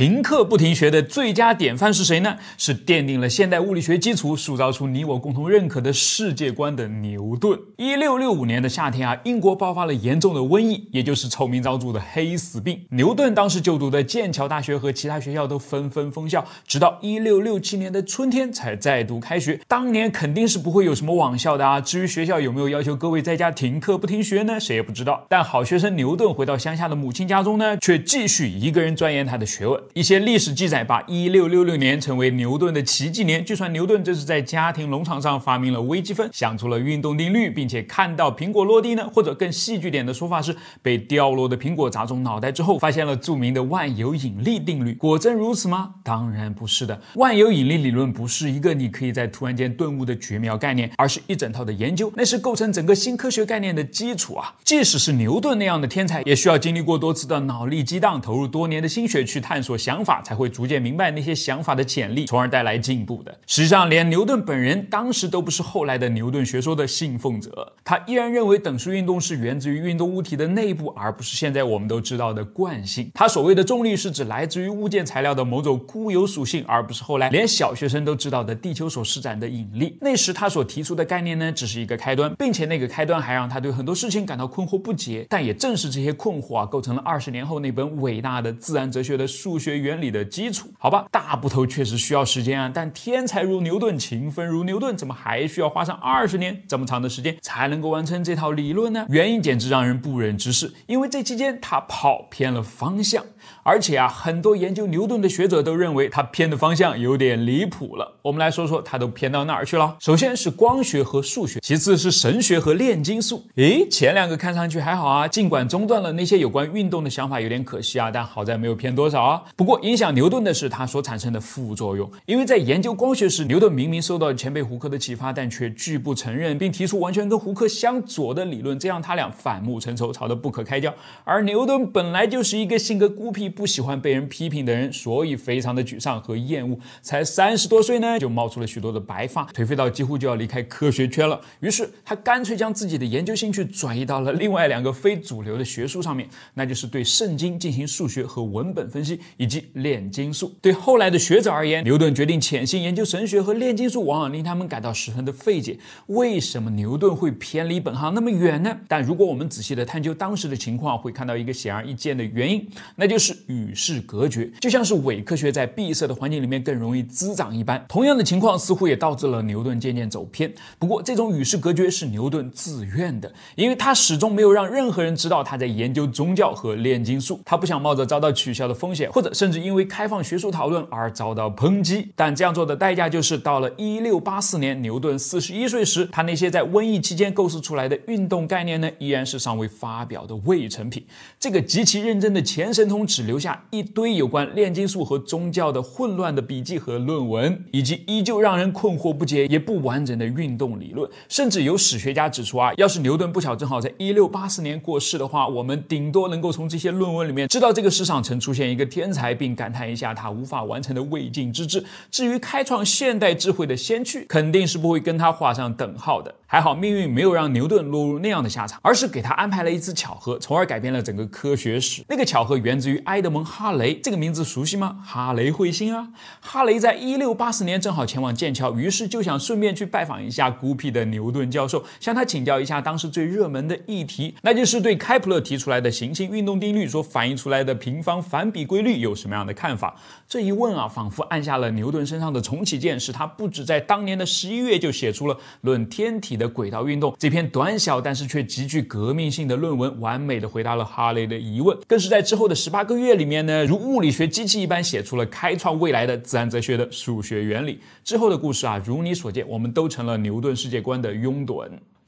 停课不停学的最佳典范是谁呢？是奠定了现代物理学基础、塑造出你我共同认可的世界观的牛顿。一六六五年的夏天啊，英国爆发了严重的瘟疫，也就是臭名昭著的黑死病。牛顿当时就读的剑桥大学和其他学校都纷纷封校，直到一六六七年的春天才再度开学。当年肯定是不会有什么网校的啊。至于学校有没有要求各位在家停课不停学呢？谁也不知道。但好学生牛顿回到乡下的母亲家中呢，却继续一个人钻研他的学问。一些历史记载把一六六六年成为牛顿的奇迹年。据传牛顿这是在家庭农场上发明了微积分，想出了运动定律，并且看到苹果落地呢？或者更戏剧点的说法是，被掉落的苹果砸中脑袋之后，发现了著名的万有引力定律。果真如此吗？当然不是的。万有引力理论不是一个你可以在突然间顿悟的绝妙概念，而是一整套的研究。那是构成整个新科学概念的基础啊！即使是牛顿那样的天才，也需要经历过多次的脑力激荡，投入多年的心血去探索。想法才会逐渐明白那些想法的潜力，从而带来进步的。实际上，连牛顿本人当时都不是后来的牛顿学说的信奉者，他依然认为等速运动是源自于运动物体的内部，而不是现在我们都知道的惯性。他所谓的重力是指来自于物件材料的某种固有属性，而不是后来连小学生都知道的地球所施展的引力。那时他所提出的概念呢，只是一个开端，并且那个开端还让他对很多事情感到困惑不解。但也正是这些困惑啊，构成了二十年后那本伟大的自然哲学的数。学原理的基础，好吧，大部头确实需要时间啊，但天才如牛顿，勤奋如牛顿，怎么还需要花上二十年这么长的时间才能够完成这套理论呢？原因简直让人不忍直视，因为这期间他跑偏了方向，而且啊，很多研究牛顿的学者都认为他偏的方向有点离谱了。我们来说说他都偏到哪儿去了。首先是光学和数学，其次是神学和炼金术。诶，前两个看上去还好啊，尽管中断了那些有关运动的想法有点可惜啊，但好在没有偏多少啊。不过影响牛顿的是他所产生的副作用，因为在研究光学时，牛顿明明受到前辈胡克的启发，但却拒不承认，并提出完全跟胡克相左的理论，这让他俩反目成仇，吵得不可开交。而牛顿本来就是一个性格孤僻、不喜欢被人批评的人，所以非常的沮丧和厌恶。才三十多岁呢，就冒出了许多的白发，颓废到几乎就要离开科学圈了。于是他干脆将自己的研究兴趣转移到了另外两个非主流的学术上面，那就是对圣经进行数学和文本分析。以及炼金术，对后来的学者而言，牛顿决定潜心研究神学和炼金术，往往令他们感到十分的费解。为什么牛顿会偏离本行那么远呢？但如果我们仔细的探究当时的情况，会看到一个显而易见的原因，那就是与世隔绝。就像是伪科学在闭塞的环境里面更容易滋长一般。同样的情况似乎也导致了牛顿渐渐走偏。不过，这种与世隔绝是牛顿自愿的，因为他始终没有让任何人知道他在研究宗教和炼金术，他不想冒着遭到取消的风险，或者。甚至因为开放学术讨论而遭到抨击，但这样做的代价就是，到了一六八四年，牛顿四十一岁时，他那些在瘟疫期间构思出来的运动概念呢，依然是尚未发表的未成品。这个极其认真的前神童，只留下一堆有关炼金术和宗教的混乱的笔记和论文，以及依旧让人困惑不解、也不完整的运动理论。甚至有史学家指出啊，要是牛顿不巧正好在一六八四年过世的话，我们顶多能够从这些论文里面知道这个世上曾出现一个天才。并感叹一下他无法完成的未尽之志。至于开创现代智慧的先驱，肯定是不会跟他画上等号的。还好命运没有让牛顿落入那样的下场，而是给他安排了一次巧合，从而改变了整个科学史。那个巧合源自于埃德蒙·哈雷这个名字熟悉吗？哈雷彗星啊！哈雷在一六八四年正好前往剑桥，于是就想顺便去拜访一下孤僻的牛顿教授，向他请教一下当时最热门的议题，那就是对开普勒提出来的行星运动定律所反映出来的平方反比规律有。有什么样的看法？这一问啊，仿佛按下了牛顿身上的重启键，使他不止在当年的十一月就写出了《论天体的轨道运动》这篇短小但是却极具革命性的论文，完美的回答了哈雷的疑问，更是在之后的十八个月里面呢，如物理学机器一般写出了开创未来的自然哲学的数学原理。之后的故事啊，如你所见，我们都成了牛顿世界观的拥趸。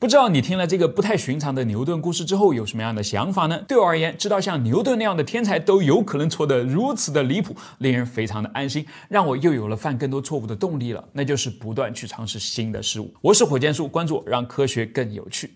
不知道你听了这个不太寻常的牛顿故事之后有什么样的想法呢？对我而言，知道像牛顿那样的天才都有可能错得如此的离谱，令人非常的安心，让我又有了犯更多错误的动力了，那就是不断去尝试新的事物。我是火箭叔，关注我，让科学更有趣。